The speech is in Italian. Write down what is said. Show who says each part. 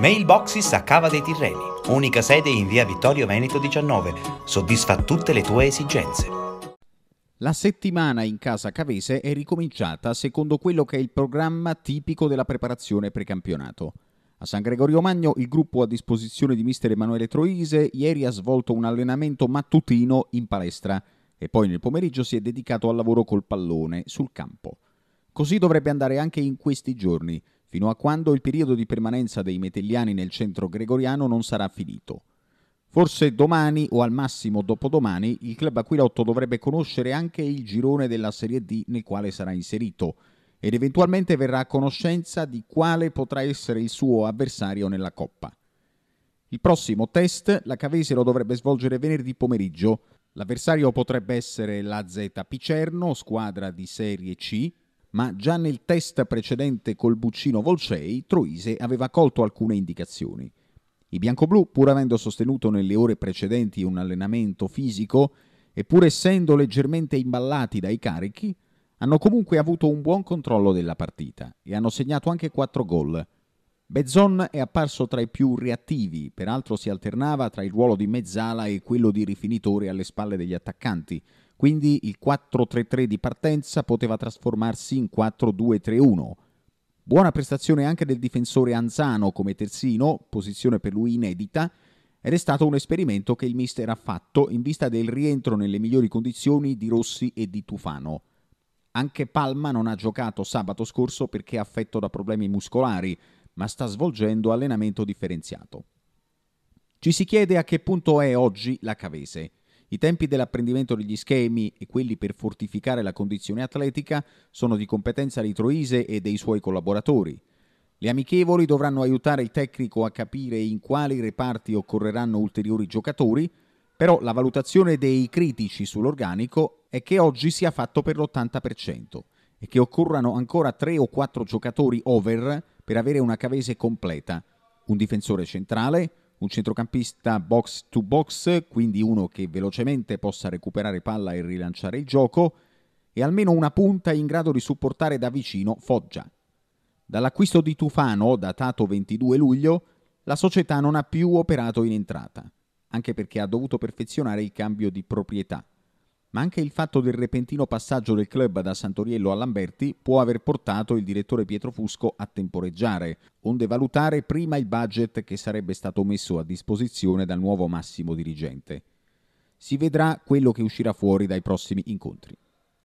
Speaker 1: Mailboxes a Cava dei Tirreni, unica sede in via Vittorio Veneto 19, soddisfa tutte le tue esigenze. La settimana in casa cavese è ricominciata secondo quello che è il programma tipico della preparazione precampionato. A San Gregorio Magno il gruppo a disposizione di mister Emanuele Troise ieri ha svolto un allenamento mattutino in palestra e poi nel pomeriggio si è dedicato al lavoro col pallone sul campo. Così dovrebbe andare anche in questi giorni, fino a quando il periodo di permanenza dei metelliani nel centro gregoriano non sarà finito. Forse domani o al massimo dopodomani il club Aquilotto dovrebbe conoscere anche il girone della Serie D nel quale sarà inserito ed eventualmente verrà a conoscenza di quale potrà essere il suo avversario nella Coppa. Il prossimo test la Cavese lo dovrebbe svolgere venerdì pomeriggio. L'avversario potrebbe essere la Z Picerno, squadra di Serie C, ma già nel test precedente col Buccino Volcei Troise aveva colto alcune indicazioni. I biancoblù, pur avendo sostenuto nelle ore precedenti un allenamento fisico e pur essendo leggermente imballati dai carichi, hanno comunque avuto un buon controllo della partita e hanno segnato anche 4 gol. Bezzon è apparso tra i più reattivi, peraltro si alternava tra il ruolo di mezzala e quello di rifinitore alle spalle degli attaccanti, quindi il 4-3-3 di partenza poteva trasformarsi in 4-2-3-1. Buona prestazione anche del difensore Anzano come terzino, posizione per lui inedita, ed è stato un esperimento che il mister ha fatto in vista del rientro nelle migliori condizioni di Rossi e di Tufano. Anche Palma non ha giocato sabato scorso perché è affetto da problemi muscolari, ma sta svolgendo allenamento differenziato. Ci si chiede a che punto è oggi la Cavese. I tempi dell'apprendimento degli schemi e quelli per fortificare la condizione atletica sono di competenza di Troise e dei suoi collaboratori. Le amichevoli dovranno aiutare il tecnico a capire in quali reparti occorreranno ulteriori giocatori, però la valutazione dei critici sull'organico è che oggi sia fatto per l'80% e che occorrano ancora 3 o 4 giocatori over per avere una cavese completa, un difensore centrale, un centrocampista box to box, quindi uno che velocemente possa recuperare palla e rilanciare il gioco, e almeno una punta in grado di supportare da vicino Foggia. Dall'acquisto di Tufano, datato 22 luglio, la società non ha più operato in entrata, anche perché ha dovuto perfezionare il cambio di proprietà ma anche il fatto del repentino passaggio del club da Santoriello a Lamberti può aver portato il direttore Pietro Fusco a temporeggiare, onde valutare prima il budget che sarebbe stato messo a disposizione dal nuovo massimo dirigente. Si vedrà quello che uscirà fuori dai prossimi incontri.